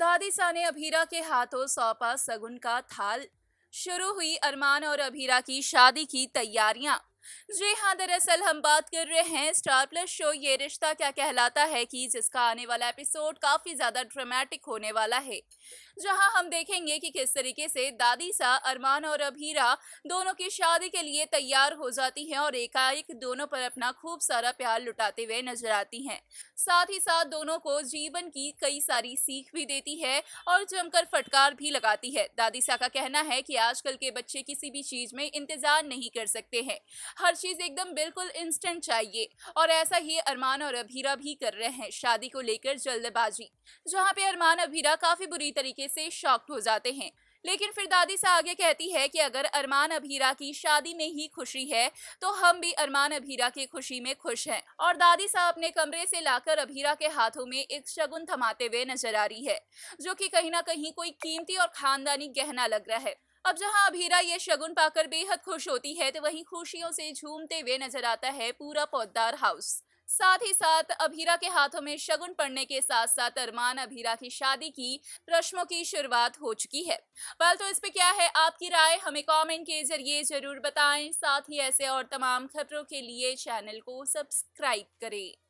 दादीसा ने अभीरा के हाथों सौंपा सगुन का थाल शुरू हुई अरमान और अभीरा की शादी की तैयारियां जी हाँ दरअसल हम बात कर रहे हैं स्टार प्लस शो ये रिश्ता क्या कहलाता है कि जिसका आने वाला एपिसोड काफ़ी ज़्यादा ड्रामेटिक होने वाला है जहां हम देखेंगे कि किस तरीके से दादी सा अरमान और अभीरा दोनों की शादी के लिए तैयार हो जाती हैं और एकाएक दोनों पर अपना खूब सारा प्यार लुटाते हुए नजर आती हैं साथ ही साथ दोनों को जीवन की कई सारी सीख भी देती है और जमकर फटकार भी लगाती है दादी सा का कहना है कि आजकल के बच्चे किसी भी चीज़ में इंतज़ार नहीं कर सकते हैं हर चीज़ एकदम बिल्कुल इंस्टेंट चाहिए और ऐसा ही अरमान और अभीरा भी कर रहे हैं शादी को लेकर जल्दबाजी जहाँ पे अरमान अभीरा काफ़ी बुरी तरीके से शॉक्ड हो जाते हैं लेकिन फिर दादी से आगे कहती है कि अगर अरमान अभीरा की शादी में ही खुशी है तो हम भी अरमान अभीरा की खुशी में खुश हैं और दादी साहब अपने कमरे से लाकर अभीरा के हाथों में एक शगुन थमाते हुए नजर आ रही है जो कि कहीं ना कहीं कोई कीमती और खानदानी गहना लग रहा है अब जहां अभीरा ये शगुन पाकर बेहद खुश होती है तो वहीं खुशियों से झूमते हुए नजर आता है पूरा पौधदार हाउस साथ ही साथ अभीरा के हाथों में शगुन पड़ने के साथ साथ अरमान अभीरा की शादी की प्रश्नों की शुरुआत हो चुकी है बल तो इस पे क्या है आपकी राय हमें कमेंट के जरिए जरूर बताएं साथ ही ऐसे और तमाम खबरों के लिए चैनल को सब्सक्राइब करें